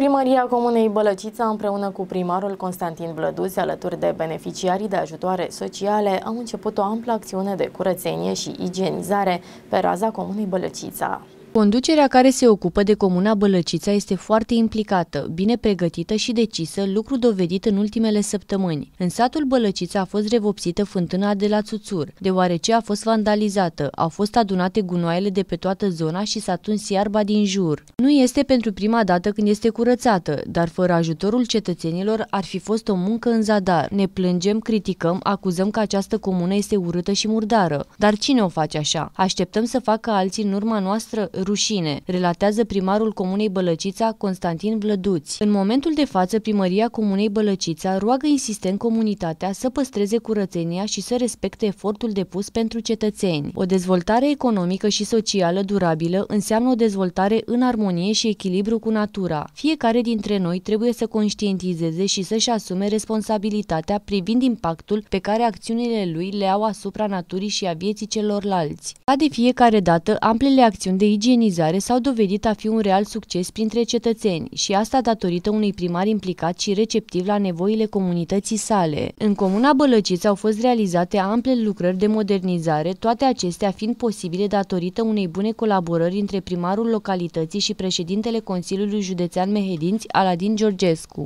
Primăria Comunei Bălăcița împreună cu primarul Constantin Vlăduț alături de beneficiarii de ajutoare sociale, au început o amplă acțiune de curățenie și igienizare pe raza Comunei Bălăcița. Conducerea care se ocupă de Comuna Bălăcița este foarte implicată, bine pregătită și decisă, lucru dovedit în ultimele săptămâni. În satul Bălăcița a fost revopsită fântâna de la Țuțur, deoarece a fost vandalizată, au fost adunate gunoaiele de pe toată zona și s-a tuns iarba din jur. Nu este pentru prima dată când este curățată, dar fără ajutorul cetățenilor ar fi fost o muncă în zadar. Ne plângem, criticăm, acuzăm că această comună este urâtă și murdară. Dar cine o face așa? Așteptăm să facă alții în urma noastră? rușine, relatează primarul Comunei Bălăcița, Constantin Vlăduț. În momentul de față, primăria Comunei Bălăcița roagă insistent comunitatea să păstreze curățenia și să respecte efortul depus pentru cetățeni. O dezvoltare economică și socială durabilă înseamnă o dezvoltare în armonie și echilibru cu natura. Fiecare dintre noi trebuie să conștientizeze și să-și asume responsabilitatea privind impactul pe care acțiunile lui le au asupra naturii și a vieții celorlalți. Ca de fiecare dată, amplele acțiuni de igienă igienizare s-au dovedit a fi un real succes printre cetățeni și asta datorită unui primar implicat și receptiv la nevoile comunității sale. În comuna Bălăciți au fost realizate ample lucrări de modernizare, toate acestea fiind posibile datorită unei bune colaborări între primarul localității și președintele Consiliului Județean Mehedinți, Aladin Georgescu.